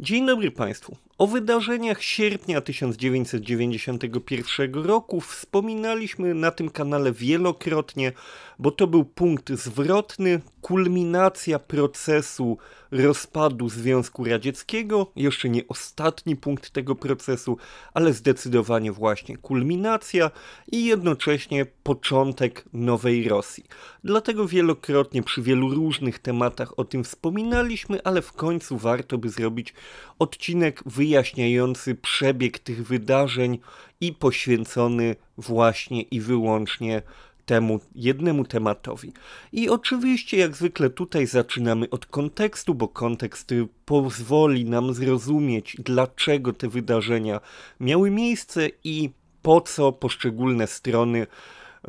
Dzień dobry Państwu. O wydarzeniach sierpnia 1991 roku wspominaliśmy na tym kanale wielokrotnie, bo to był punkt zwrotny, kulminacja procesu rozpadu Związku Radzieckiego, jeszcze nie ostatni punkt tego procesu, ale zdecydowanie właśnie kulminacja i jednocześnie początek nowej Rosji. Dlatego wielokrotnie przy wielu różnych tematach o tym wspominaliśmy, ale w końcu warto by zrobić odcinek wyjaśniający wyjaśniający przebieg tych wydarzeń i poświęcony właśnie i wyłącznie temu jednemu tematowi. I oczywiście, jak zwykle, tutaj zaczynamy od kontekstu, bo kontekst pozwoli nam zrozumieć, dlaczego te wydarzenia miały miejsce i po co poszczególne strony e,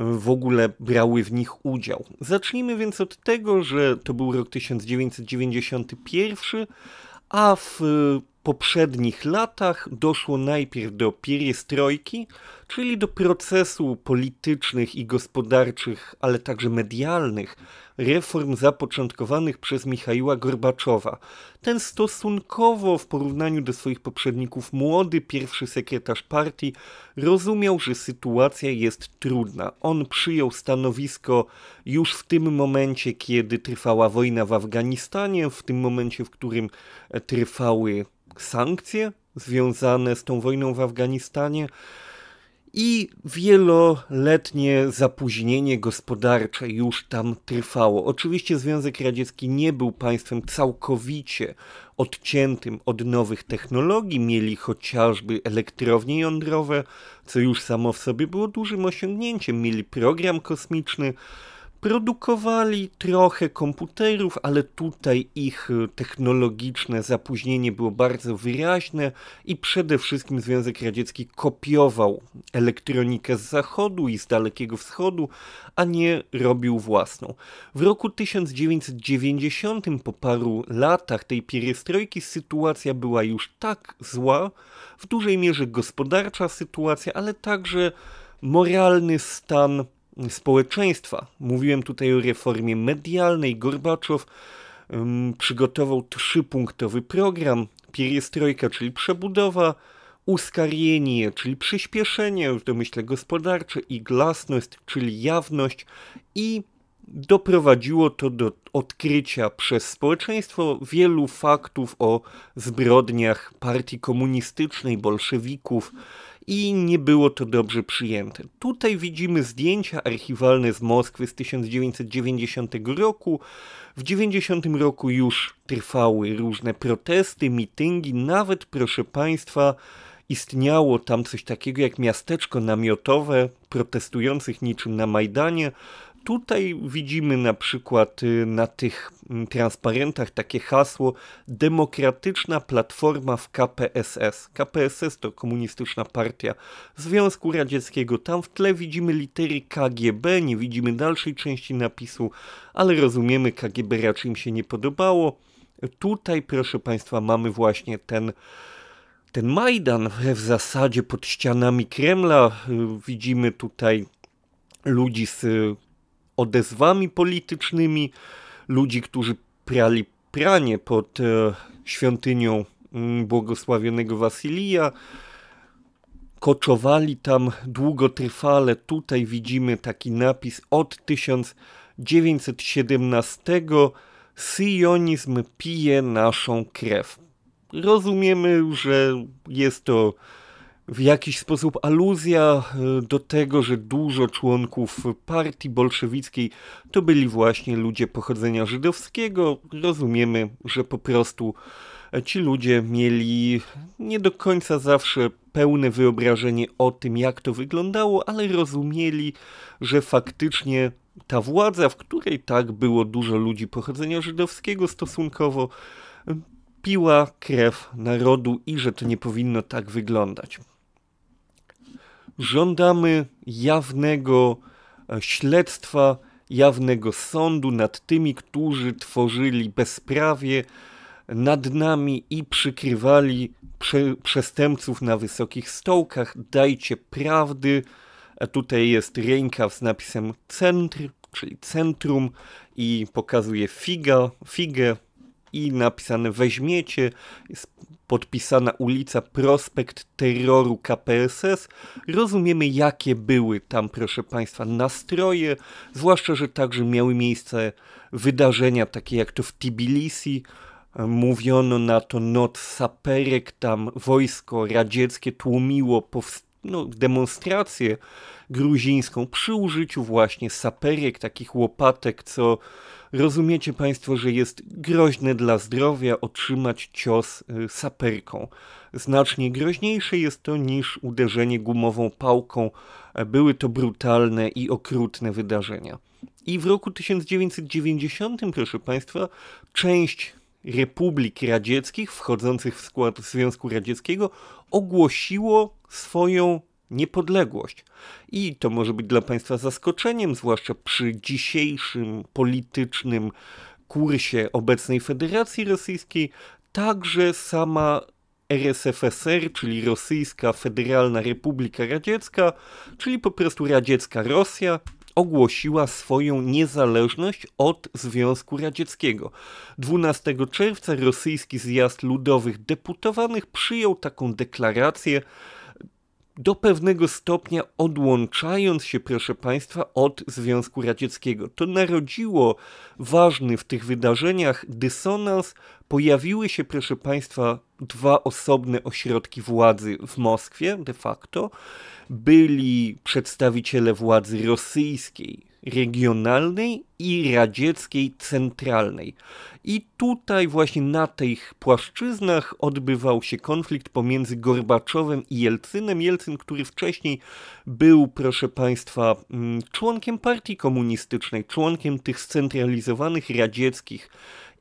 w ogóle brały w nich udział. Zacznijmy więc od tego, że to był rok 1991, a w poprzednich latach doszło najpierw do pieriestrojki, czyli do procesu politycznych i gospodarczych, ale także medialnych reform zapoczątkowanych przez Michaiła Gorbaczowa. Ten stosunkowo w porównaniu do swoich poprzedników młody pierwszy sekretarz partii rozumiał, że sytuacja jest trudna. On przyjął stanowisko już w tym momencie, kiedy trwała wojna w Afganistanie, w tym momencie, w którym e, trwały sankcje związane z tą wojną w Afganistanie i wieloletnie zapóźnienie gospodarcze już tam trwało. Oczywiście Związek Radziecki nie był państwem całkowicie odciętym od nowych technologii. Mieli chociażby elektrownie jądrowe, co już samo w sobie było dużym osiągnięciem. Mieli program kosmiczny. Produkowali trochę komputerów, ale tutaj ich y, technologiczne zapóźnienie było bardzo wyraźne i przede wszystkim Związek Radziecki kopiował elektronikę z zachodu i z Dalekiego Wschodu, a nie robił własną. W roku 1990, po paru latach tej pierestrojki, sytuacja była już tak zła, w dużej mierze gospodarcza sytuacja, ale także moralny stan społeczeństwa. Mówiłem tutaj o reformie medialnej. Gorbaczow um, przygotował trzypunktowy program. Pieriestrojka, czyli przebudowa, uskarienie, czyli przyspieszenie, już myślę gospodarcze, i glasność, czyli jawność i doprowadziło to do odkrycia przez społeczeństwo wielu faktów o zbrodniach partii komunistycznej, bolszewików, i nie było to dobrze przyjęte. Tutaj widzimy zdjęcia archiwalne z Moskwy z 1990 roku. W 90 roku już trwały różne protesty, mityngi, nawet proszę Państwa, istniało tam coś takiego jak miasteczko namiotowe protestujących niczym na Majdanie, Tutaj widzimy na przykład y, na tych mm, transparentach takie hasło Demokratyczna Platforma w KPSS. KPSS to Komunistyczna Partia Związku Radzieckiego. Tam w tle widzimy litery KGB, nie widzimy dalszej części napisu, ale rozumiemy, KGB raczej im się nie podobało. Tutaj, proszę Państwa, mamy właśnie ten ten Majdan w zasadzie pod ścianami Kremla. Y, widzimy tutaj ludzi z odezwami politycznymi, ludzi, którzy prali pranie pod e, świątynią mm, błogosławionego Wasilija, koczowali tam długotrwale. Tutaj widzimy taki napis od 1917 Syjonizm pije naszą krew. Rozumiemy, że jest to w jakiś sposób aluzja e, do tego, że dużo członków partii bolszewickiej to byli właśnie ludzie pochodzenia żydowskiego. Rozumiemy, że po prostu e, ci ludzie mieli nie do końca zawsze pełne wyobrażenie o tym, jak to wyglądało, ale rozumieli, że faktycznie ta władza, w której tak było dużo ludzi pochodzenia żydowskiego stosunkowo, e, piła krew narodu i że to nie powinno tak wyglądać. Żądamy jawnego e, śledztwa, jawnego sądu nad tymi, którzy tworzyli bezprawie nad nami i przykrywali prze przestępców na wysokich stołkach. Dajcie prawdy. E, tutaj jest ręka z napisem centr, czyli centrum i pokazuje figa, figę i napisane weźmiecie. Jest podpisana ulica Prospekt Terroru KPSS. Rozumiemy, jakie były tam, proszę Państwa, nastroje, zwłaszcza, że także miały miejsce wydarzenia takie jak to w Tbilisi. Mówiono na to noc saperek, tam wojsko radzieckie tłumiło no, demonstrację gruzińską przy użyciu właśnie saperek, takich łopatek, co rozumiecie Państwo, że jest groźne dla zdrowia otrzymać cios y, saperką. Znacznie groźniejsze jest to niż uderzenie gumową pałką. E, były to brutalne i okrutne wydarzenia. I w roku 1990, proszę Państwa, część republik radzieckich wchodzących w skład Związku Radzieckiego ogłosiło swoją niepodległość. I to może być dla Państwa zaskoczeniem, zwłaszcza przy dzisiejszym politycznym kursie obecnej Federacji Rosyjskiej, także sama RSFSR, czyli Rosyjska Federalna Republika Radziecka, czyli po prostu radziecka Rosja, ogłosiła swoją niezależność od Związku Radzieckiego. 12 czerwca rosyjski zjazd ludowych deputowanych przyjął taką deklarację, do pewnego stopnia odłączając się, proszę Państwa, od Związku Radzieckiego. To narodziło ważny w tych wydarzeniach dysonans. Pojawiły się, proszę Państwa, dwa osobne ośrodki władzy w Moskwie de facto. Byli przedstawiciele władzy rosyjskiej, regionalnej i radzieckiej centralnej. I tutaj właśnie na tych płaszczyznach odbywał się konflikt pomiędzy Gorbaczowem i Jelcynem. Jelcyn, który wcześniej był, proszę Państwa, mm, członkiem partii komunistycznej, członkiem tych scentralizowanych radzieckich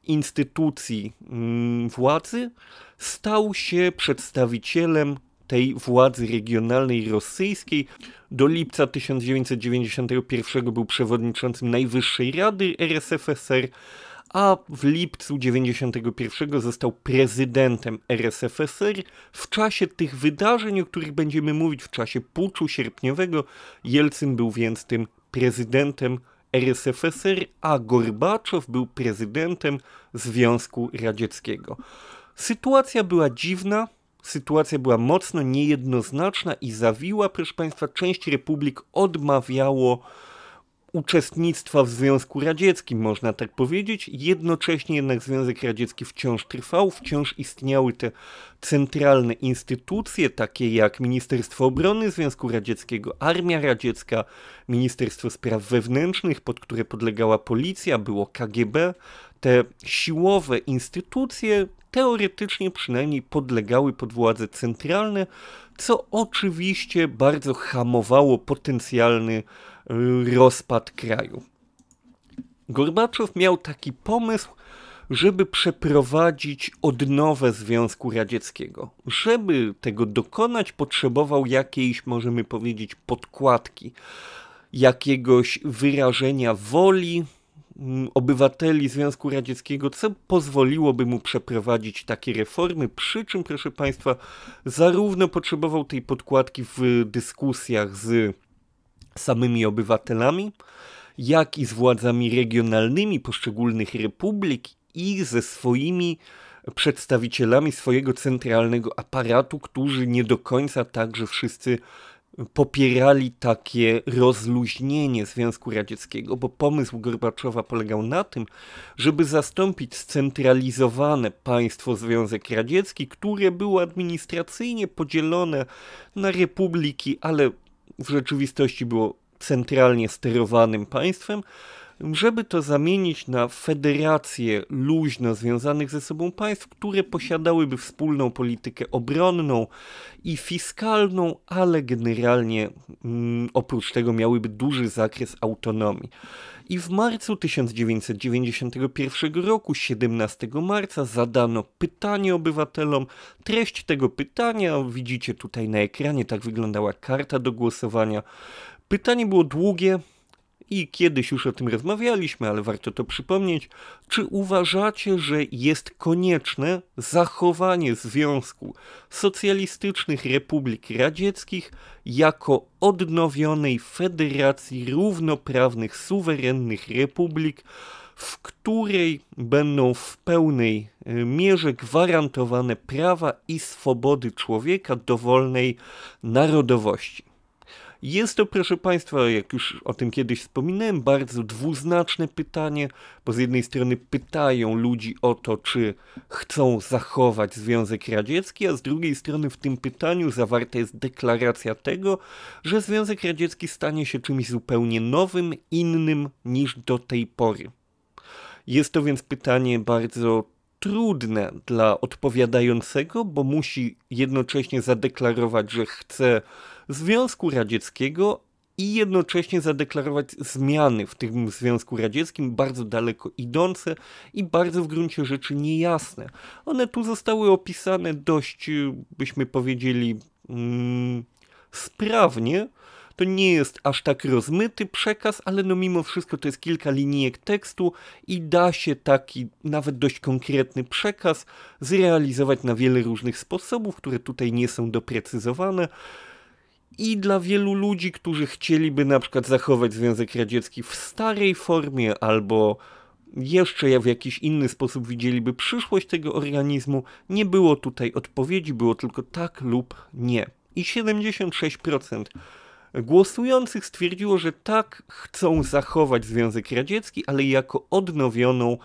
instytucji mm, władzy, stał się przedstawicielem tej władzy regionalnej rosyjskiej. Do lipca 1991 był przewodniczącym Najwyższej Rady RSFSR, a w lipcu 1991 został prezydentem RSFSR. W czasie tych wydarzeń, o których będziemy mówić, w czasie puczu sierpniowego, Jelcyn był więc tym prezydentem RSFSR, a Gorbaczow był prezydentem Związku Radzieckiego. Sytuacja była dziwna, sytuacja była mocno niejednoznaczna i zawiła. Proszę Państwa, część republik odmawiało uczestnictwa w Związku Radzieckim, można tak powiedzieć. Jednocześnie jednak Związek Radziecki wciąż trwał, wciąż istniały te centralne instytucje, takie jak Ministerstwo Obrony Związku Radzieckiego, Armia Radziecka, Ministerstwo Spraw Wewnętrznych, pod które podlegała policja, było KGB. Te siłowe instytucje teoretycznie przynajmniej podlegały pod władze centralne, co oczywiście bardzo hamowało potencjalny rozpad kraju. Gorbaczow miał taki pomysł, żeby przeprowadzić odnowę Związku Radzieckiego. Żeby tego dokonać, potrzebował jakiejś, możemy powiedzieć, podkładki, jakiegoś wyrażenia woli mm, obywateli Związku Radzieckiego, co pozwoliłoby mu przeprowadzić takie reformy, przy czym, proszę Państwa, zarówno potrzebował tej podkładki w dyskusjach z samymi obywatelami, jak i z władzami regionalnymi poszczególnych republik i ze swoimi przedstawicielami swojego centralnego aparatu, którzy nie do końca także wszyscy popierali takie rozluźnienie Związku Radzieckiego, bo pomysł Gorbaczowa polegał na tym, żeby zastąpić scentralizowane państwo Związek Radziecki, które było administracyjnie podzielone na republiki, ale w rzeczywistości było centralnie sterowanym państwem, żeby to zamienić na federacje luźno związanych ze sobą państw, które posiadałyby wspólną politykę obronną i fiskalną, ale generalnie mm, oprócz tego miałyby duży zakres autonomii. I w marcu 1991 roku, 17 marca, zadano pytanie obywatelom. Treść tego pytania widzicie tutaj na ekranie, tak wyglądała karta do głosowania. Pytanie było długie, i kiedyś już o tym rozmawialiśmy, ale warto to przypomnieć, czy uważacie, że jest konieczne zachowanie Związku Socjalistycznych Republik Radzieckich jako odnowionej federacji równoprawnych, suwerennych republik, w której będą w pełnej y, mierze gwarantowane prawa i swobody człowieka dowolnej narodowości? Jest to, proszę Państwa, jak już o tym kiedyś wspominałem, bardzo dwuznaczne pytanie, bo z jednej strony pytają ludzi o to, czy chcą zachować Związek Radziecki, a z drugiej strony w tym pytaniu zawarta jest deklaracja tego, że Związek Radziecki stanie się czymś zupełnie nowym, innym niż do tej pory. Jest to więc pytanie bardzo trudne dla odpowiadającego, bo musi jednocześnie zadeklarować, że chce Związku Radzieckiego i jednocześnie zadeklarować zmiany w tym Związku Radzieckim, bardzo daleko idące i bardzo w gruncie rzeczy niejasne. One tu zostały opisane dość, byśmy powiedzieli, mm, sprawnie, to nie jest aż tak rozmyty przekaz, ale no mimo wszystko to jest kilka linijek tekstu i da się taki nawet dość konkretny przekaz zrealizować na wiele różnych sposobów, które tutaj nie są doprecyzowane. I dla wielu ludzi, którzy chcieliby na przykład zachować Związek Radziecki w starej formie albo jeszcze w jakiś inny sposób widzieliby przyszłość tego organizmu, nie było tutaj odpowiedzi, było tylko tak lub nie. I 76% głosujących stwierdziło, że tak chcą zachować Związek Radziecki, ale jako odnowioną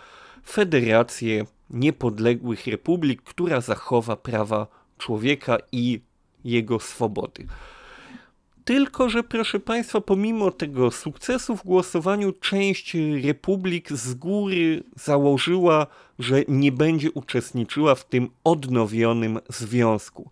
federację niepodległych republik, która zachowa prawa człowieka i jego swobody. Tylko, że proszę Państwa, pomimo tego sukcesu w głosowaniu, część republik z góry założyła, że nie będzie uczestniczyła w tym odnowionym związku.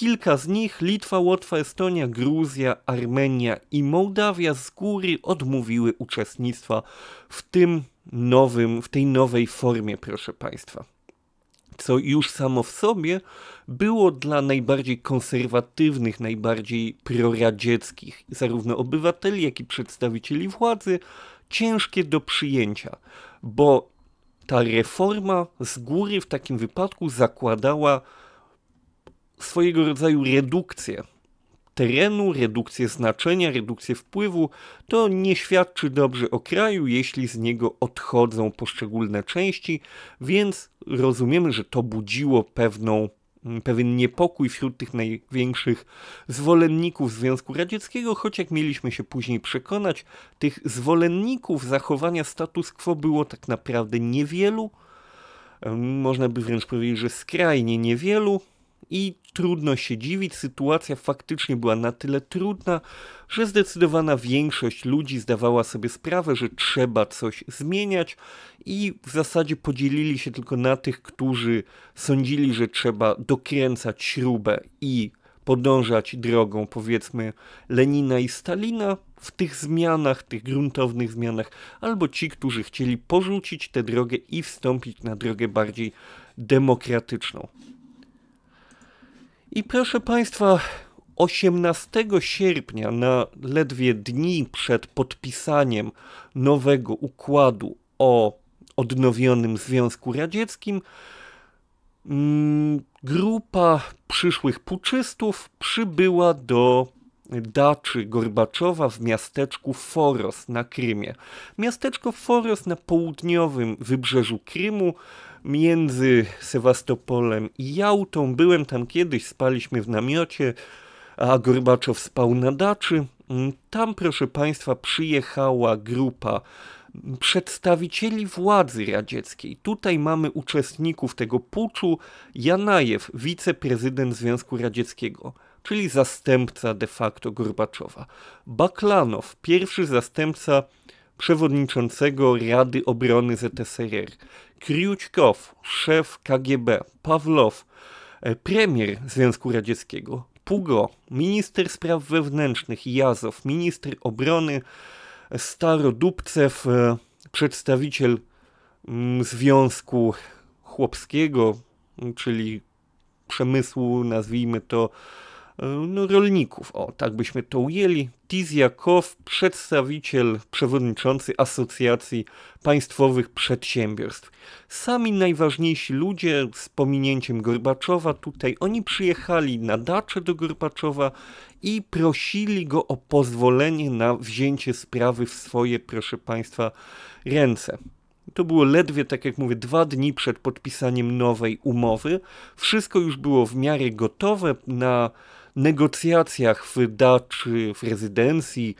Kilka z nich Litwa, Łotwa, Estonia, Gruzja, Armenia i Mołdawia z góry odmówiły uczestnictwa w tym nowym, w tej nowej formie, proszę Państwa. Co już samo w sobie było dla najbardziej konserwatywnych, najbardziej proradzieckich, zarówno obywateli, jak i przedstawicieli władzy, ciężkie do przyjęcia, bo ta reforma z góry w takim wypadku zakładała swojego rodzaju redukcję terenu, redukcję znaczenia, redukcję wpływu, to nie świadczy dobrze o kraju, jeśli z niego odchodzą poszczególne części, więc rozumiemy, że to budziło pewną, mm, pewien niepokój wśród tych największych zwolenników Związku Radzieckiego, choć jak mieliśmy się później przekonać, tych zwolenników zachowania status quo było tak naprawdę niewielu, można by wręcz powiedzieć, że skrajnie niewielu, i trudno się dziwić, sytuacja faktycznie była na tyle trudna, że zdecydowana większość ludzi zdawała sobie sprawę, że trzeba coś zmieniać, i w zasadzie podzielili się tylko na tych, którzy sądzili, że trzeba dokręcać śrubę i podążać drogą powiedzmy Lenina i Stalina w tych zmianach, tych gruntownych zmianach, albo ci, którzy chcieli porzucić tę drogę i wstąpić na drogę bardziej demokratyczną. I proszę Państwa, 18 sierpnia, na ledwie dni przed podpisaniem nowego układu o odnowionym Związku Radzieckim, mm, grupa przyszłych puczystów przybyła do daczy Gorbaczowa w miasteczku Foros na Krymie. Miasteczko Foros na południowym wybrzeżu Krymu między Sewastopolem i Jałtą. Byłem tam kiedyś, spaliśmy w namiocie, a Gorbaczow spał na daczy. Mm, tam, proszę Państwa, przyjechała grupa przedstawicieli władzy radzieckiej. Tutaj mamy uczestników tego puczu. Janajew, wiceprezydent Związku Radzieckiego, czyli zastępca de facto Gorbaczowa. Baklanow, pierwszy zastępca przewodniczącego Rady Obrony ZSRR. Kriućkow, szef KGB, Pawlow, e, premier Związku Radzieckiego, Pugo, minister spraw wewnętrznych, Jazow, minister obrony, e, Starodubcew, e, przedstawiciel mm, Związku Chłopskiego, czyli przemysłu, nazwijmy to E, no, rolników. O, tak byśmy to ujęli. Tizjakow, przedstawiciel przewodniczący Asocjacji Państwowych Przedsiębiorstw. Sami najważniejsi ludzie z pominięciem Gorbaczowa tutaj, oni przyjechali na dacze do Gorbaczowa i prosili go o pozwolenie na wzięcie sprawy w swoje, proszę Państwa, ręce. To było ledwie, tak jak mówię, dwa dni przed podpisaniem nowej umowy. Wszystko już było w miarę gotowe na negocjacjach w daczy, w rezydencji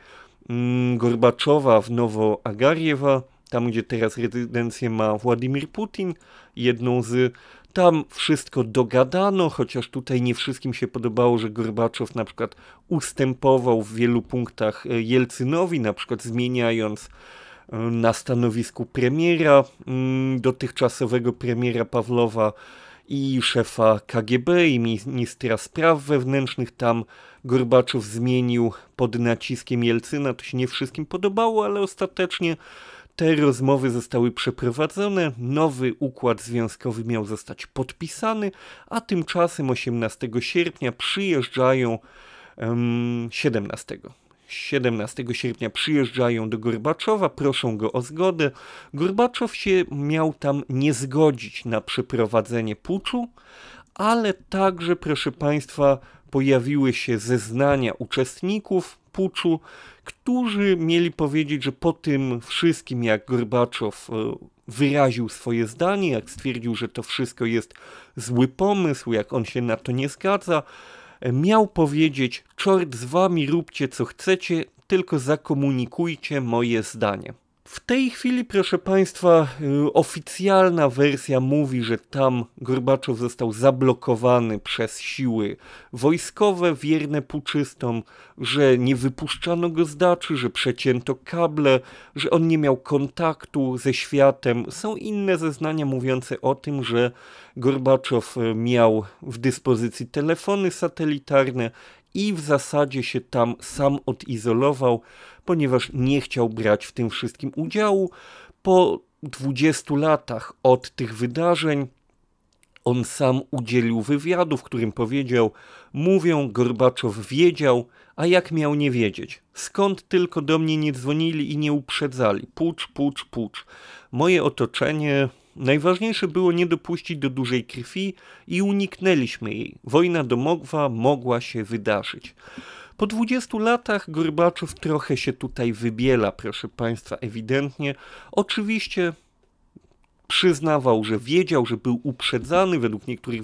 mm, Gorbaczowa w Nowo-Agariewa, tam gdzie teraz rezydencję ma Władimir Putin, jedną z tam wszystko dogadano, chociaż tutaj nie wszystkim się podobało, że Gorbaczow na przykład ustępował w wielu punktach e, Jelcynowi, na przykład zmieniając e, na stanowisku premiera, mm, dotychczasowego premiera Pawlowa, i szefa KGB i ministra spraw wewnętrznych. Tam Gorbaczow zmienił pod naciskiem Jelcyna. To się nie wszystkim podobało, ale ostatecznie te rozmowy zostały przeprowadzone, nowy układ związkowy miał zostać podpisany, a tymczasem 18 sierpnia przyjeżdżają 17 17 sierpnia przyjeżdżają do Gorbaczowa, proszą go o zgodę. Gorbaczow się miał tam nie zgodzić na przeprowadzenie puczu, ale także, proszę Państwa, pojawiły się zeznania uczestników puczu, którzy mieli powiedzieć, że po tym wszystkim, jak Gorbaczow e, wyraził swoje zdanie, jak stwierdził, że to wszystko jest zły pomysł, jak on się na to nie zgadza, miał powiedzieć: Czort z wami, róbcie co chcecie, tylko zakomunikujcie moje zdanie. W tej chwili, proszę Państwa, y, oficjalna wersja mówi, że tam Gorbaczow został zablokowany przez siły wojskowe wierne puczystom, że nie wypuszczano go z daczy, że przecięto kable, że on nie miał kontaktu ze światem. Są inne zeznania mówiące o tym, że Gorbaczow y, miał w dyspozycji telefony satelitarne i w zasadzie się tam sam odizolował ponieważ nie chciał brać w tym wszystkim udziału. Po 20 latach od tych wydarzeń on sam udzielił wywiadu, w którym powiedział: Mówią, Gorbaczow wiedział, a jak miał nie wiedzieć? Skąd tylko do mnie nie dzwonili i nie uprzedzali? Pucz, pucz, pucz. Moje otoczenie. Najważniejsze było nie dopuścić do dużej krwi i uniknęliśmy jej. Wojna domowa mogła się wydarzyć. Po 20 latach Gorbaczow trochę się tutaj wybiela, proszę Państwa, ewidentnie. Oczywiście przyznawał, że wiedział, że był uprzedzany, według niektórych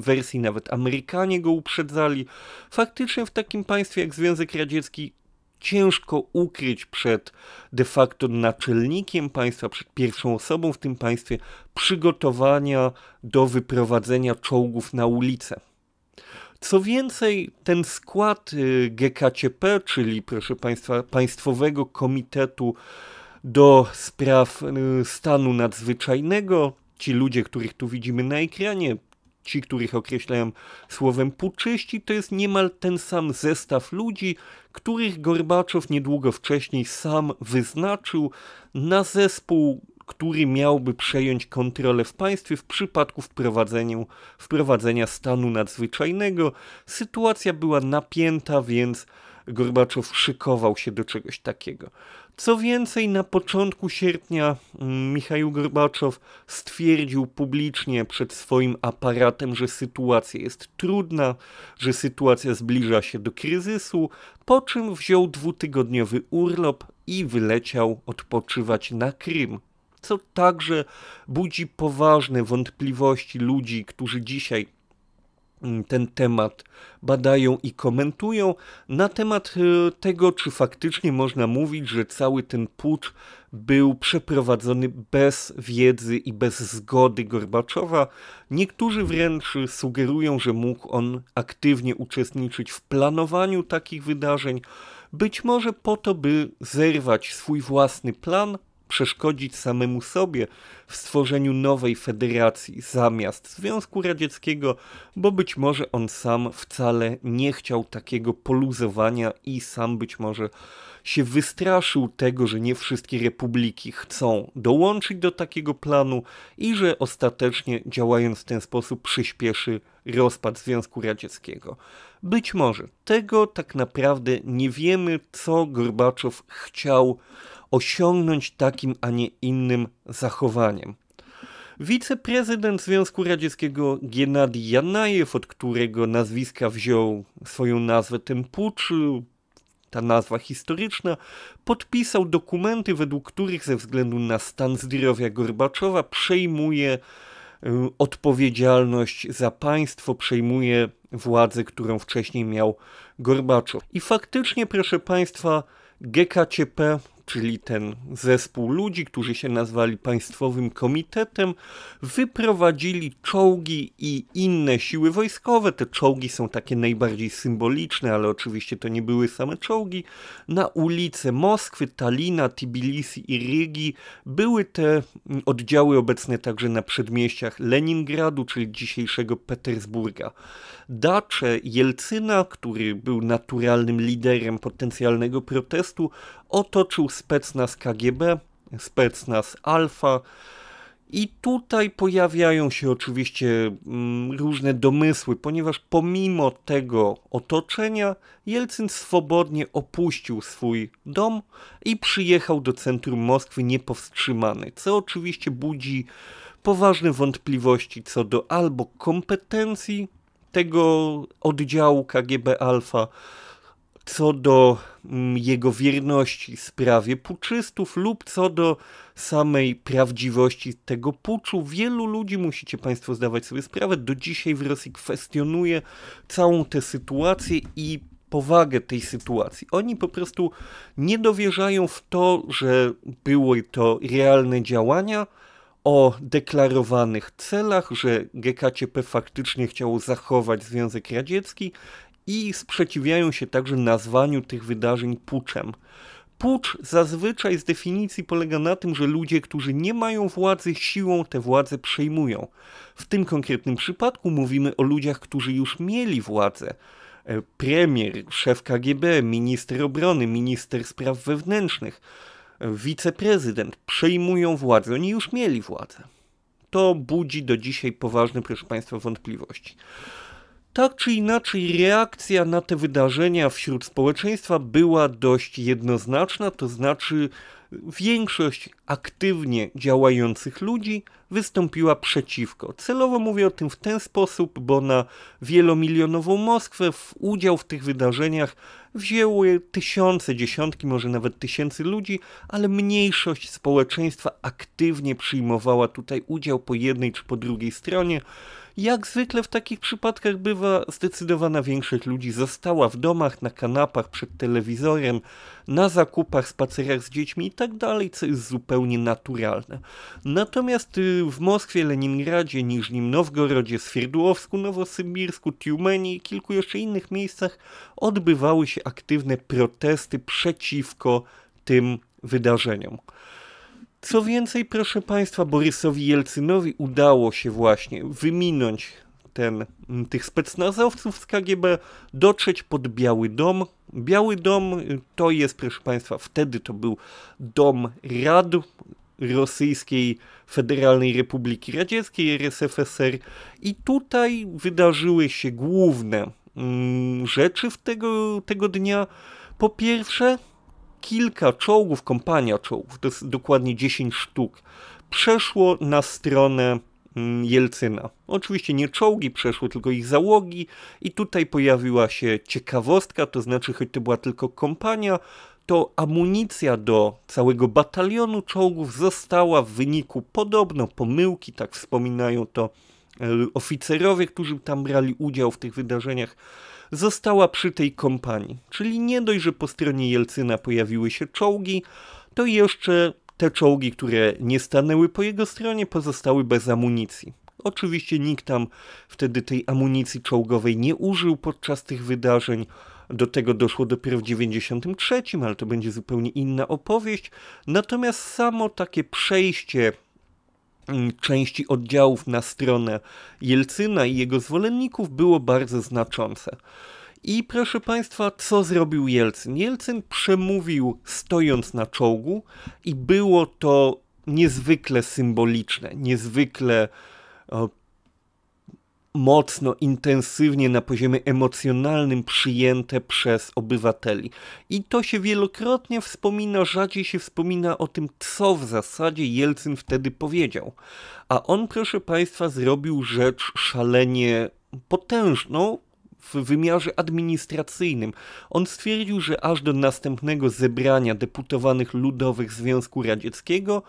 wersji nawet Amerykanie go uprzedzali. Faktycznie w takim państwie jak Związek Radziecki ciężko ukryć przed de facto naczelnikiem państwa, przed pierwszą osobą w tym państwie przygotowania do wyprowadzenia czołgów na ulicę. Co więcej, ten skład y, GKCP, czyli proszę Państwa, Państwowego Komitetu do Spraw y, Stanu Nadzwyczajnego, ci ludzie, których tu widzimy na ekranie, ci, których określają słowem puczyści, to jest niemal ten sam zestaw ludzi, których Gorbaczow niedługo wcześniej sam wyznaczył na zespół który miałby przejąć kontrolę w państwie w przypadku wprowadzenia stanu nadzwyczajnego. Sytuacja była napięta, więc Gorbaczow szykował się do czegoś takiego. Co więcej, na początku sierpnia mm, Michał Gorbaczow stwierdził publicznie przed swoim aparatem, że sytuacja jest trudna, że sytuacja zbliża się do kryzysu, po czym wziął dwutygodniowy urlop i wyleciał odpoczywać na Krym co także budzi poważne wątpliwości ludzi, którzy dzisiaj mm, ten temat badają i komentują na temat y, tego, czy faktycznie można mówić, że cały ten pucz był przeprowadzony bez wiedzy i bez zgody Gorbaczowa. Niektórzy wręcz sugerują, że mógł on aktywnie uczestniczyć w planowaniu takich wydarzeń, być może po to, by zerwać swój własny plan, przeszkodzić samemu sobie w stworzeniu nowej federacji zamiast Związku Radzieckiego, bo być może on sam wcale nie chciał takiego poluzowania i sam być może się wystraszył tego, że nie wszystkie republiki chcą dołączyć do takiego planu i że ostatecznie działając w ten sposób przyspieszy rozpad Związku Radzieckiego. Być może tego tak naprawdę nie wiemy, co Gorbaczow chciał osiągnąć takim, a nie innym zachowaniem. Wiceprezydent Związku Radzieckiego Gennady Janajew, od którego nazwiska wziął swoją nazwę ten pucz, ta nazwa historyczna, podpisał dokumenty, według których ze względu na stan zdrowia Gorbaczowa przejmuje y, odpowiedzialność za państwo, przejmuje władzę, którą wcześniej miał Gorbaczow. I faktycznie, proszę Państwa, GKCP czyli ten zespół ludzi, którzy się nazwali Państwowym Komitetem, wyprowadzili czołgi i inne siły wojskowe. Te czołgi są takie najbardziej symboliczne, ale oczywiście to nie były same czołgi. Na ulice Moskwy, Talina, Tbilisi i Rygi były te oddziały obecne także na przedmieściach Leningradu, czyli dzisiejszego Petersburga. Dacze Jelcyna, który był naturalnym liderem potencjalnego protestu, otoczył specnaz KGB, specnaz Alfa. I tutaj pojawiają się oczywiście mm, różne domysły, ponieważ pomimo tego otoczenia Jelcyn swobodnie opuścił swój dom i przyjechał do centrum Moskwy niepowstrzymany, co oczywiście budzi poważne wątpliwości co do albo kompetencji tego oddziału KGB Alfa, co do mm, jego wierności sprawie puczystów lub co do samej prawdziwości tego puczu. Wielu ludzi, musicie Państwo zdawać sobie sprawę, do dzisiaj w Rosji kwestionuje całą tę sytuację i powagę tej sytuacji. Oni po prostu nie dowierzają w to, że były to realne działania, o deklarowanych celach, że GKCP faktycznie chciało zachować Związek Radziecki i sprzeciwiają się także nazwaniu tych wydarzeń puczem. Pucz zazwyczaj z definicji polega na tym, że ludzie, którzy nie mają władzy, siłą tę władzę przejmują. W tym konkretnym przypadku mówimy o ludziach, którzy już mieli władzę. E, premier, szef KGB, minister obrony, minister spraw wewnętrznych, e, wiceprezydent przejmują władzę. Oni już mieli władzę. To budzi do dzisiaj poważne, proszę Państwa, wątpliwości. Tak czy inaczej, reakcja na te wydarzenia wśród społeczeństwa była dość jednoznaczna, to znaczy większość aktywnie działających ludzi wystąpiła przeciwko. Celowo mówię o tym w ten sposób, bo na wielomilionową Moskwę w udział w tych wydarzeniach wzięły tysiące, dziesiątki, może nawet tysięcy ludzi, ale mniejszość społeczeństwa aktywnie przyjmowała tutaj udział po jednej czy po drugiej stronie. Jak zwykle w takich przypadkach bywa, zdecydowana większość ludzi została w domach, na kanapach, przed telewizorem, na zakupach, spacerach z dziećmi itd., tak co jest zupełnie naturalne. Natomiast y, w Moskwie, Leningradzie, Niżnim Nowgorodzie, Swierdłowsku, Nowosybirsku, Tiumeni i kilku jeszcze innych miejscach odbywały się aktywne protesty przeciwko tym wydarzeniom. Co więcej, proszę Państwa, Borysowi Jelcynowi udało się właśnie wyminąć ten, tych specnazowców z KGB, dotrzeć pod Biały Dom. Biały Dom y, to jest, proszę Państwa, wtedy to był dom rad Rosyjskiej Federalnej Republiki Radzieckiej, RSFSR i tutaj wydarzyły się główne mm, rzeczy w tego, tego dnia. Po pierwsze, kilka czołgów, kompania czołgów, to jest dokładnie 10 sztuk, przeszło na stronę mm, Jelcyna. Oczywiście nie czołgi przeszły, tylko ich załogi i tutaj pojawiła się ciekawostka, to znaczy choć to była tylko kompania, to amunicja do całego batalionu czołgów została w wyniku podobno pomyłki, tak wspominają to e, oficerowie, którzy tam brali udział w tych wydarzeniach, została przy tej kompanii. Czyli nie dość, że po stronie Jelcyna pojawiły się czołgi, to jeszcze te czołgi, które nie stanęły po jego stronie, pozostały bez amunicji. Oczywiście nikt tam wtedy tej amunicji czołgowej nie użył podczas tych wydarzeń. Do tego doszło dopiero w 1993, ale to będzie zupełnie inna opowieść. Natomiast samo takie przejście Mm, części oddziałów na stronę Jelcyna i jego zwolenników było bardzo znaczące. I proszę Państwa, co zrobił Jelcyn? Jelcyn przemówił stojąc na czołgu i było to niezwykle symboliczne, niezwykle mocno, intensywnie na poziomie emocjonalnym przyjęte przez obywateli. I to się wielokrotnie wspomina, rzadziej się wspomina o tym, co w zasadzie Jelcyn wtedy powiedział. A on, proszę Państwa, zrobił rzecz szalenie potężną, w wymiarze administracyjnym. On stwierdził, że aż do następnego zebrania deputowanych ludowych Związku Radzieckiego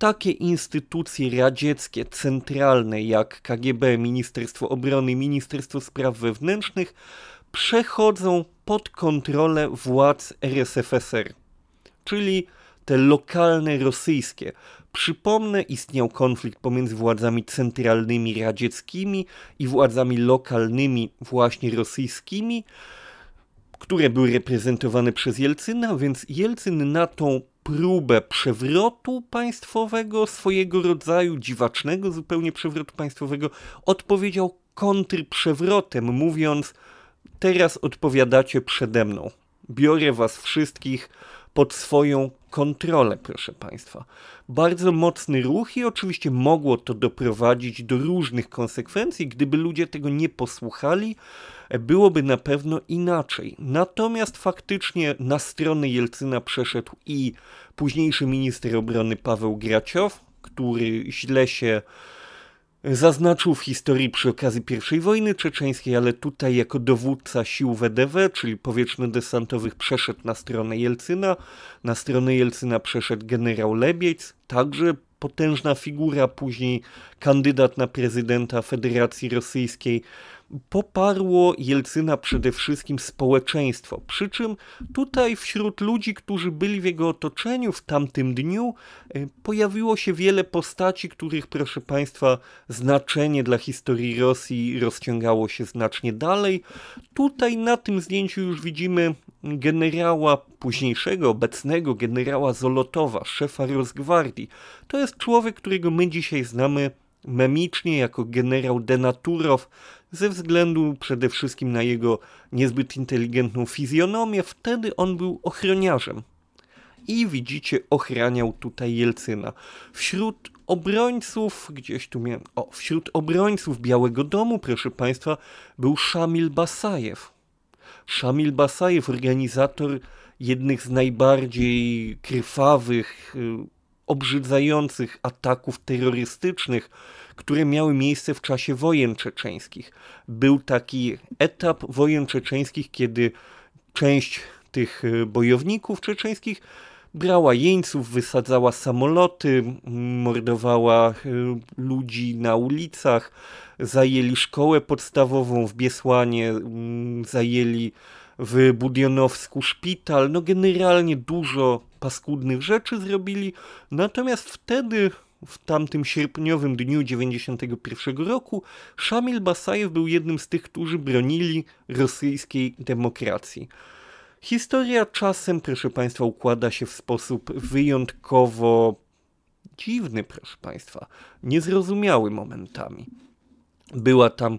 takie instytucje radzieckie, centralne jak KGB, Ministerstwo Obrony, Ministerstwo Spraw Wewnętrznych przechodzą pod kontrolę władz RSFSR, czyli te lokalne rosyjskie. Przypomnę, istniał konflikt pomiędzy władzami centralnymi radzieckimi i władzami lokalnymi właśnie rosyjskimi które były reprezentowane przez Jelcyna, więc Jelcyn na tą próbę przewrotu państwowego, swojego rodzaju dziwacznego zupełnie przewrotu państwowego, odpowiedział kontrprzewrotem, mówiąc: Teraz odpowiadacie przede mną. Biorę was wszystkich pod swoją kontrolę, proszę Państwa. Bardzo mocny ruch i oczywiście mogło to doprowadzić do różnych konsekwencji, gdyby ludzie tego nie posłuchali byłoby na pewno inaczej. Natomiast faktycznie na stronę Jelcyna przeszedł i późniejszy minister obrony Paweł Graciow, który źle się zaznaczył w historii przy okazji I wojny czeczeńskiej, ale tutaj jako dowódca sił WDW, czyli powietrzno-desantowych, przeszedł na stronę Jelcyna. Na stronę Jelcyna przeszedł generał Lebiec, także potężna figura, później kandydat na prezydenta Federacji Rosyjskiej poparło Jelcyna przede wszystkim społeczeństwo. Przy czym tutaj wśród ludzi, którzy byli w jego otoczeniu w tamtym dniu, e, pojawiło się wiele postaci, których, proszę Państwa, znaczenie dla historii Rosji rozciągało się znacznie dalej. Tutaj na tym zdjęciu już widzimy generała późniejszego, obecnego generała Zolotowa, szefa Rosgwardii. To jest człowiek, którego my dzisiaj znamy memicznie jako generał Denaturow ze względu przede wszystkim na jego niezbyt inteligentną fizjonomię. Wtedy on był ochroniarzem. I widzicie, ochraniał tutaj Jelcyna. Wśród obrońców, gdzieś tu miałem, o, wśród obrońców Białego Domu, proszę Państwa, był Szamil Basajew. Szamil Basajew, organizator jednych z najbardziej krwawych y, obrzydzających ataków terrorystycznych, które miały miejsce w czasie wojen czeczeńskich. Był taki etap wojen czeczeńskich, kiedy część tych e, bojowników czeczeńskich brała jeńców, wysadzała samoloty, mordowała e, ludzi na ulicach, zajęli szkołę podstawową w Biesłanie, mm, zajęli w Budionowsku szpital, no generalnie dużo paskudnych rzeczy zrobili, natomiast wtedy w tamtym sierpniowym dniu 91 roku Szamil Basajew był jednym z tych, którzy bronili rosyjskiej demokracji. Historia czasem, proszę Państwa, układa się w sposób wyjątkowo dziwny, proszę Państwa, niezrozumiały momentami. Była tam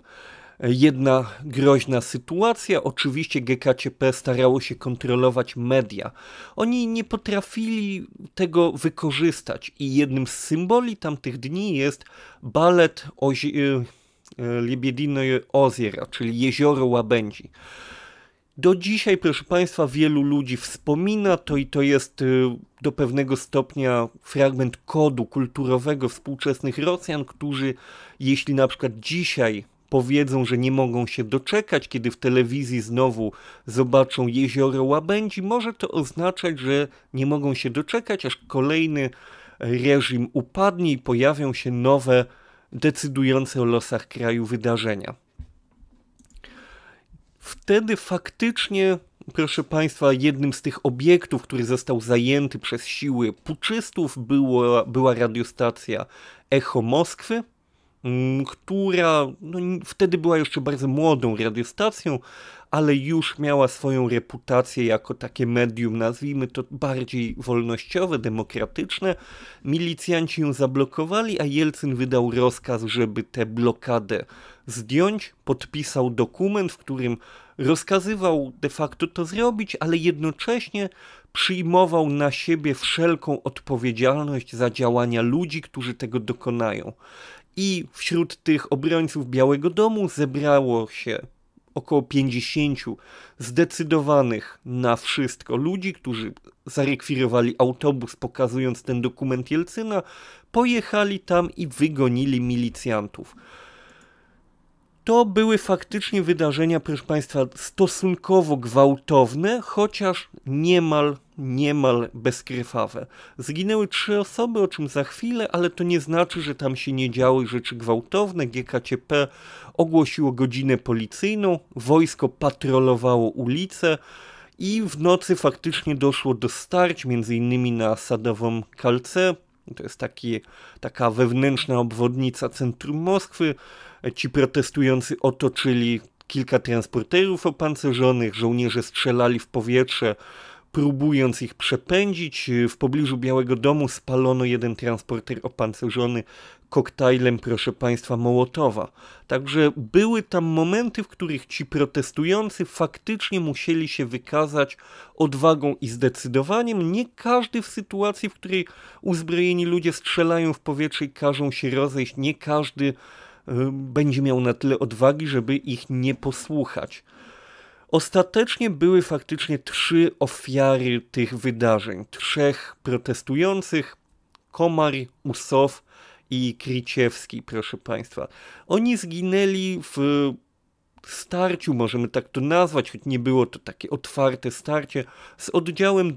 jedna groźna sytuacja. Oczywiście GKCP starało się kontrolować media. Oni nie potrafili tego wykorzystać i jednym z symboli tamtych dni jest balet Ozi- y, y, Oziera, czyli Jezioro Łabędzi. Do dzisiaj, proszę Państwa, wielu ludzi wspomina to i to jest y, do pewnego stopnia fragment kodu kulturowego współczesnych Rosjan, którzy, jeśli na przykład dzisiaj powiedzą, że nie mogą się doczekać, kiedy w telewizji znowu zobaczą jezioro łabędzi, może to oznaczać, że nie mogą się doczekać, aż kolejny reżim upadnie i pojawią się nowe, decydujące o losach kraju wydarzenia. Wtedy faktycznie, proszę Państwa, jednym z tych obiektów, który został zajęty przez siły puczystów, było, była radiostacja Echo Moskwy. Mm, która no, wtedy była jeszcze bardzo młodą radiostacją, ale już miała swoją reputację jako takie medium, nazwijmy to bardziej wolnościowe, demokratyczne. Milicjanci ją zablokowali, a Jelcyn wydał rozkaz, żeby tę blokadę zdjąć. Podpisał dokument, w którym rozkazywał de facto to zrobić, ale jednocześnie przyjmował na siebie wszelką odpowiedzialność za działania ludzi, którzy tego dokonają. I wśród tych obrońców Białego Domu zebrało się około 50 zdecydowanych na wszystko ludzi, którzy zarekwirowali autobus pokazując ten dokument Jelcyna, pojechali tam i wygonili milicjantów. To były faktycznie wydarzenia, proszę Państwa, stosunkowo gwałtowne, chociaż niemal niemal bezkrwawe. Zginęły trzy osoby, o czym za chwilę, ale to nie znaczy, że tam się nie działy rzeczy gwałtowne. GKCP ogłosiło godzinę policyjną, wojsko patrolowało ulice i w nocy faktycznie doszło do starć, między innymi na Sadową Kalce. To jest taki, taka wewnętrzna obwodnica centrum Moskwy. Ci protestujący otoczyli kilka transporterów opancerzonych, żołnierze strzelali w powietrze, próbując ich przepędzić. Y, w pobliżu Białego Domu spalono jeden transporter opancerzony koktajlem, proszę Państwa, Mołotowa. Także były tam momenty, w których ci protestujący faktycznie musieli się wykazać odwagą i zdecydowaniem. Nie każdy w sytuacji, w której uzbrojeni ludzie strzelają w powietrze i każą się rozejść, nie każdy y, będzie miał na tyle odwagi, żeby ich nie posłuchać. Ostatecznie były faktycznie trzy ofiary tych wydarzeń. Trzech protestujących, Komar, Usow i Kriciewski, proszę Państwa. Oni zginęli w starciu, możemy tak to nazwać, choć nie było to takie otwarte starcie, z oddziałem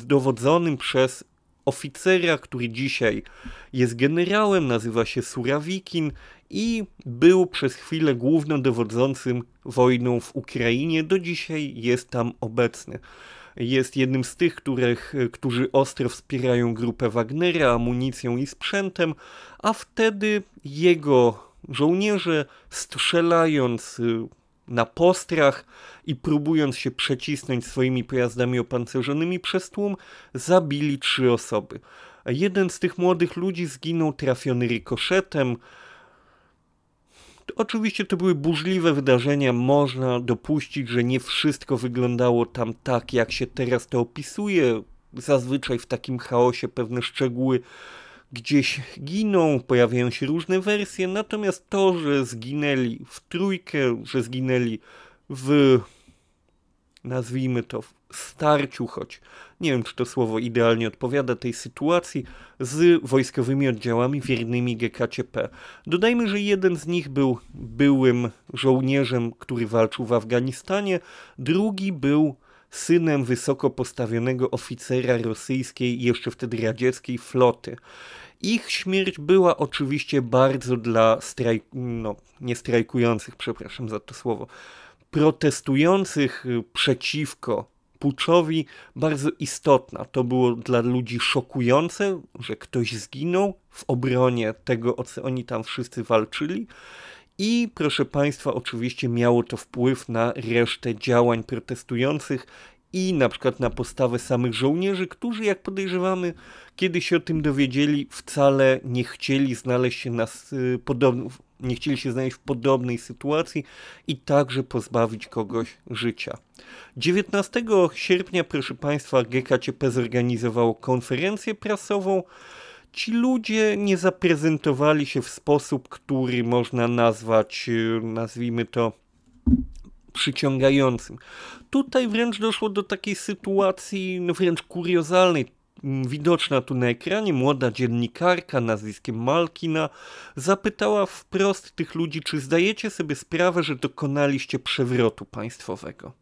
dowodzonym przez oficera, który dzisiaj jest generałem, nazywa się Surawikin, i był przez chwilę głównodowodzącym wojną w Ukrainie. Do dzisiaj jest tam obecny. Jest jednym z tych, których, którzy ostro wspierają grupę Wagnera amunicją i sprzętem, a wtedy jego żołnierze strzelając y, na postrach i próbując się przecisnąć swoimi pojazdami opancerzonymi przez tłum, zabili trzy osoby. Jeden z tych młodych ludzi zginął trafiony rykoszetem, Oczywiście to były burzliwe wydarzenia, można dopuścić, że nie wszystko wyglądało tam tak, jak się teraz to opisuje. Zazwyczaj w takim chaosie pewne szczegóły gdzieś giną, pojawiają się różne wersje, natomiast to, że zginęli w trójkę, że zginęli w nazwijmy to w starciu, choć nie wiem, czy to słowo idealnie odpowiada tej sytuacji, z wojskowymi oddziałami wiernymi GKCP. Dodajmy, że jeden z nich był byłym żołnierzem, który walczył w Afganistanie, drugi był synem wysoko postawionego oficera rosyjskiej, jeszcze wtedy radzieckiej floty. Ich śmierć była oczywiście bardzo dla strajk... no, nie strajkujących, przepraszam za to słowo, protestujących przeciwko puczowi bardzo istotna. To było dla ludzi szokujące, że ktoś zginął w obronie tego, o co oni tam wszyscy walczyli. I proszę Państwa, oczywiście miało to wpływ na resztę działań protestujących i na przykład na postawę samych żołnierzy, którzy, jak podejrzewamy, kiedy się o tym dowiedzieli, wcale nie chcieli znaleźć się na, podob, nie chcieli się znaleźć w podobnej sytuacji i także pozbawić kogoś życia. 19 sierpnia, proszę Państwa, GKCP zorganizowało konferencję prasową. Ci ludzie nie zaprezentowali się w sposób, który można nazwać, e, nazwijmy to, przyciągającym. Tutaj wręcz doszło do takiej sytuacji no wręcz kuriozalnej widoczna tu na ekranie młoda dziennikarka nazwiskiem Malkina zapytała wprost tych ludzi, czy zdajecie sobie sprawę, że dokonaliście przewrotu państwowego.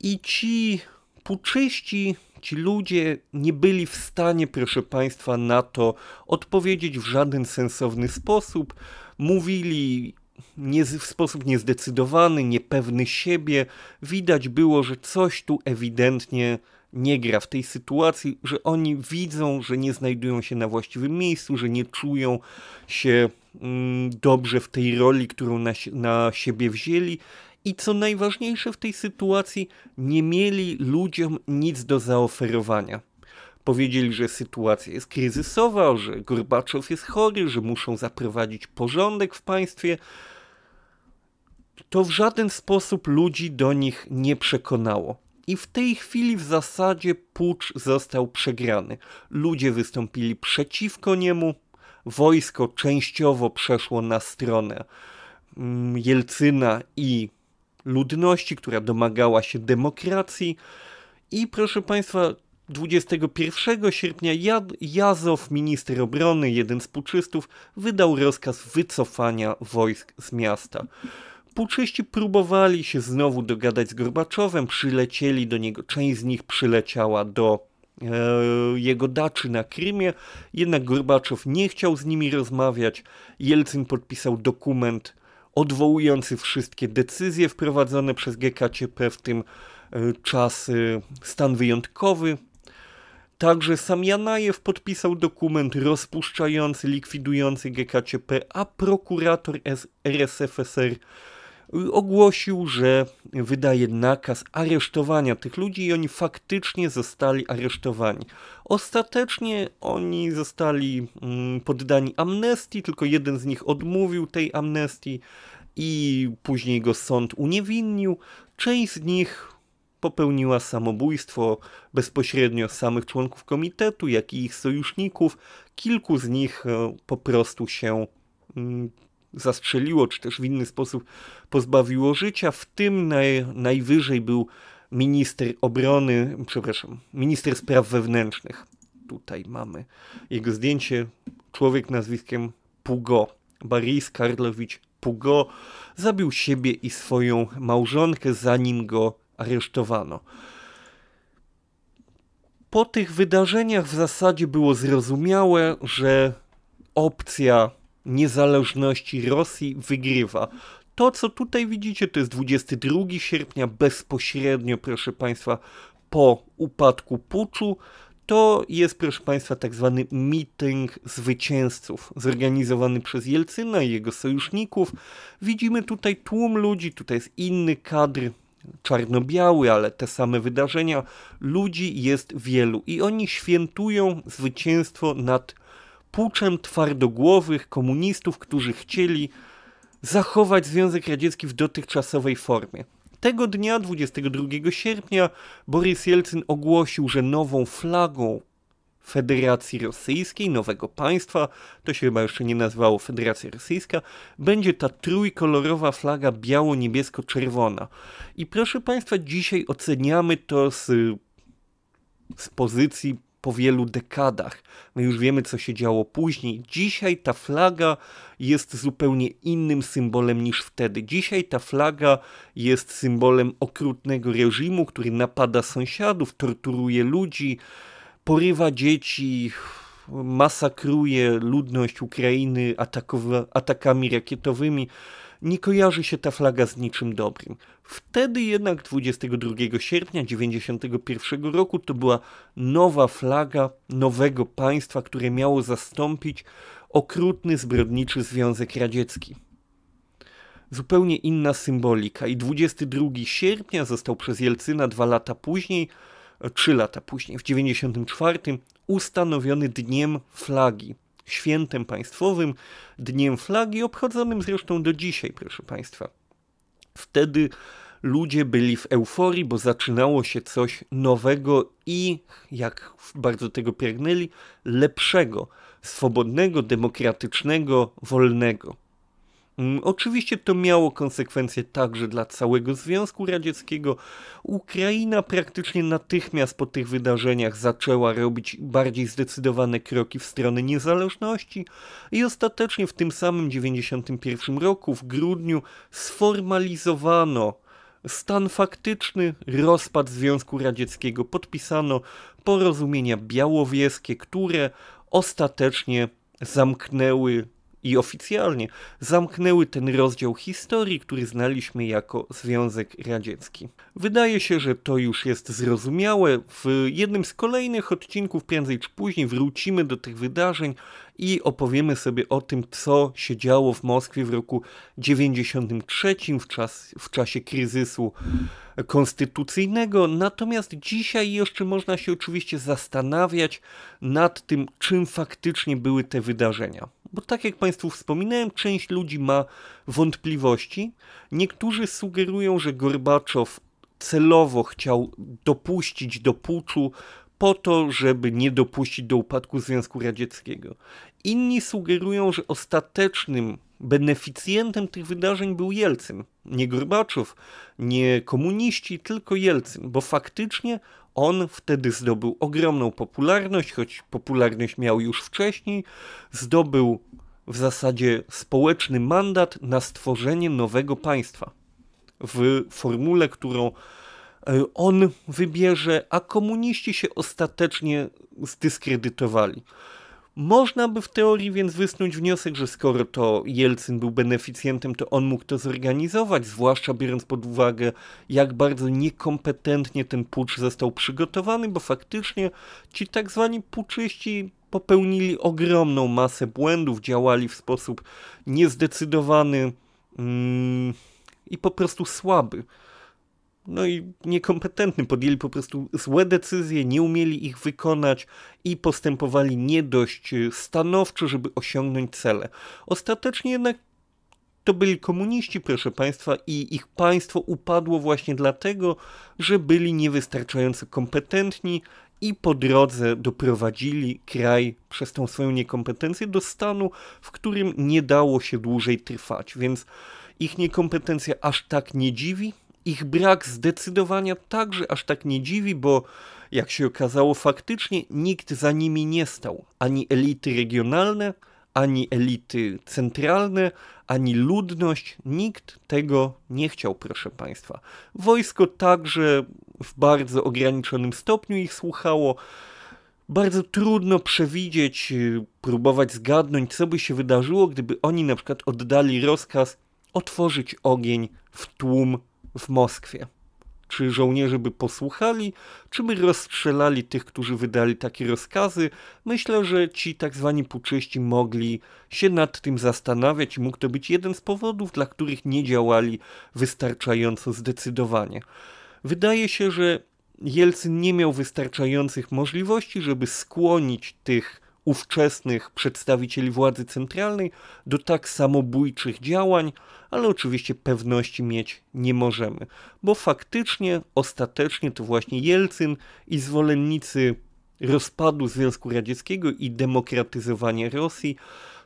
I ci puczyści, ci ludzie nie byli w stanie, proszę Państwa, na to odpowiedzieć w żaden sensowny sposób. Mówili nie, w sposób niezdecydowany, niepewny siebie. Widać było, że coś tu ewidentnie nie gra w tej sytuacji, że oni widzą, że nie znajdują się na właściwym miejscu, że nie czują się mm, dobrze w tej roli, którą na, na siebie wzięli. I co najważniejsze w tej sytuacji, nie mieli ludziom nic do zaoferowania. Powiedzieli, że sytuacja jest kryzysowa, że Gorbaczow jest chory, że muszą zaprowadzić porządek w państwie. To w żaden sposób ludzi do nich nie przekonało. I w tej chwili w zasadzie pucz został przegrany. Ludzie wystąpili przeciwko niemu, wojsko częściowo przeszło na stronę mm, Jelcyna i ludności, która domagała się demokracji. I proszę Państwa, 21 sierpnia Jazow, minister obrony, jeden z puczystów, wydał rozkaz wycofania wojsk z miasta. Puczyści próbowali się znowu dogadać z Gorbaczowem, przylecieli do niego, część z nich przyleciała do e, jego daczy na Krymie, jednak Gorbaczow nie chciał z nimi rozmawiać. Jelcyn podpisał dokument odwołujący wszystkie decyzje wprowadzone przez GKCP, w tym e, czas e, stan wyjątkowy. Także sam Janajew podpisał dokument rozpuszczający, likwidujący GKCP, a prokurator RSFSR ogłosił, że wydaje nakaz aresztowania tych ludzi i oni faktycznie zostali aresztowani. Ostatecznie oni zostali mm, poddani amnestii, tylko jeden z nich odmówił tej amnestii i później go sąd uniewinnił. Część z nich popełniła samobójstwo bezpośrednio samych członków komitetu, jak i ich sojuszników. Kilku z nich e, po prostu się mm, zastrzeliło, czy też w inny sposób pozbawiło życia, w tym naj, najwyżej był minister obrony, przepraszam, minister spraw wewnętrznych. Tutaj mamy jego zdjęcie, człowiek nazwiskiem Pugo, Baris Karlowicz Pugo, zabił siebie i swoją małżonkę, zanim go aresztowano. Po tych wydarzeniach w zasadzie było zrozumiałe, że opcja niezależności Rosji wygrywa. To, co tutaj widzicie, to jest 22 sierpnia, bezpośrednio, proszę Państwa, po upadku puczu. To jest, proszę Państwa, tak zwany meeting zwycięzców, zorganizowany przez Jelcyna i jego sojuszników. Widzimy tutaj tłum ludzi, tutaj jest inny kadr czarno-biały, ale te same wydarzenia. Ludzi jest wielu i oni świętują zwycięstwo nad puczem twardogłowych komunistów, którzy chcieli zachować Związek Radziecki w dotychczasowej formie. Tego dnia, 22 sierpnia, Borys Jelcyn ogłosił, że nową flagą Federacji Rosyjskiej, nowego państwa, to się chyba jeszcze nie nazywało Federacja Rosyjska, będzie ta trójkolorowa flaga biało-niebiesko-czerwona. I proszę Państwa, dzisiaj oceniamy to z, z pozycji po wielu dekadach. My już wiemy, co się działo później. Dzisiaj ta flaga jest zupełnie innym symbolem niż wtedy. Dzisiaj ta flaga jest symbolem okrutnego reżimu, który napada sąsiadów, torturuje ludzi, porywa dzieci, masakruje ludność Ukrainy atakami rakietowymi nie kojarzy się ta flaga z niczym dobrym. Wtedy jednak 22 sierpnia 1991 roku to była nowa flaga nowego państwa, które miało zastąpić okrutny, zbrodniczy Związek Radziecki. Zupełnie inna symbolika i 22 sierpnia został przez Jelcyna dwa lata później, trzy lata później, w 1994 ustanowiony Dniem Flagi świętem państwowym, dniem flagi, obchodzonym zresztą do dzisiaj, proszę Państwa. Wtedy ludzie byli w euforii, bo zaczynało się coś nowego i, jak bardzo tego pragnęli, lepszego, swobodnego, demokratycznego, wolnego. Mm, oczywiście to miało konsekwencje także dla całego Związku Radzieckiego. Ukraina praktycznie natychmiast po tych wydarzeniach zaczęła robić bardziej zdecydowane kroki w stronę niezależności i ostatecznie w tym samym 1991 roku, w grudniu, sformalizowano stan faktyczny, rozpad Związku Radzieckiego. Podpisano porozumienia białowieskie, które ostatecznie zamknęły i oficjalnie zamknęły ten rozdział historii, który znaliśmy jako Związek Radziecki. Wydaje się, że to już jest zrozumiałe. W jednym z kolejnych odcinków, prędzej czy później, wrócimy do tych wydarzeń i opowiemy sobie o tym, co się działo w Moskwie w roku 93 w, czas, w czasie kryzysu konstytucyjnego. Natomiast dzisiaj jeszcze można się oczywiście zastanawiać nad tym, czym faktycznie były te wydarzenia. Bo tak jak Państwu wspominałem, część ludzi ma wątpliwości. Niektórzy sugerują, że Gorbaczow celowo chciał dopuścić do puczu po to, żeby nie dopuścić do upadku Związku Radzieckiego. Inni sugerują, że ostatecznym beneficjentem tych wydarzeń był Jelcyn. Nie Gorbaczow, nie komuniści, tylko Jelcyn, bo faktycznie on wtedy zdobył ogromną popularność, choć popularność miał już wcześniej. Zdobył w zasadzie społeczny mandat na stworzenie nowego państwa w formule, którą e, on wybierze, a komuniści się ostatecznie zdyskredytowali. Można by w teorii więc wysnuć wniosek, że skoro to Jelcyn był beneficjentem, to on mógł to zorganizować, zwłaszcza biorąc pod uwagę, jak bardzo niekompetentnie ten pucz został przygotowany, bo faktycznie ci tak zwani puczyści popełnili ogromną masę błędów, działali w sposób niezdecydowany mm, i po prostu słaby no i niekompetentny, podjęli po prostu złe decyzje, nie umieli ich wykonać i postępowali nie dość e, stanowczo, żeby osiągnąć cele. Ostatecznie jednak to byli komuniści, proszę Państwa, i ich państwo upadło właśnie dlatego, że byli niewystarczająco kompetentni i po drodze doprowadzili kraj przez tą swoją niekompetencję do stanu, w którym nie dało się dłużej trwać. Więc ich niekompetencja aż tak nie dziwi, ich brak zdecydowania także aż tak nie dziwi, bo jak się okazało, faktycznie nikt za nimi nie stał. Ani elity regionalne, ani elity centralne, ani ludność. Nikt tego nie chciał, proszę Państwa. Wojsko także w bardzo ograniczonym stopniu ich słuchało. Bardzo trudno przewidzieć, y, próbować zgadnąć, co by się wydarzyło, gdyby oni na przykład oddali rozkaz otworzyć ogień w tłum w Moskwie. Czy żołnierze by posłuchali, czy by rozstrzelali tych, którzy wydali takie rozkazy? Myślę, że ci tak zwani puczyści mogli się nad tym zastanawiać i mógł to być jeden z powodów, dla których nie działali wystarczająco zdecydowanie. Wydaje się, że Jelcyn nie miał wystarczających możliwości, żeby skłonić tych ówczesnych przedstawicieli władzy centralnej do tak samobójczych działań, ale oczywiście pewności mieć nie możemy, bo faktycznie ostatecznie to właśnie Jelcyn i zwolennicy rozpadu Związku Radzieckiego i demokratyzowania Rosji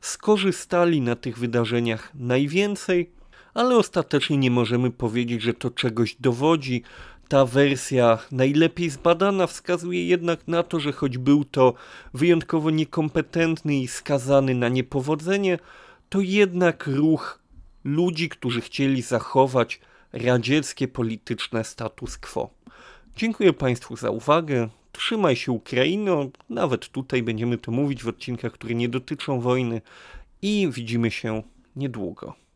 skorzystali na tych wydarzeniach najwięcej, ale ostatecznie nie możemy powiedzieć, że to czegoś dowodzi, ta wersja najlepiej zbadana wskazuje jednak na to, że choć był to wyjątkowo niekompetentny i skazany na niepowodzenie, to jednak ruch ludzi, którzy chcieli zachować radzieckie polityczne status quo. Dziękuję Państwu za uwagę. Trzymaj się Ukraino, nawet tutaj będziemy to mówić w odcinkach, które nie dotyczą wojny i widzimy się niedługo.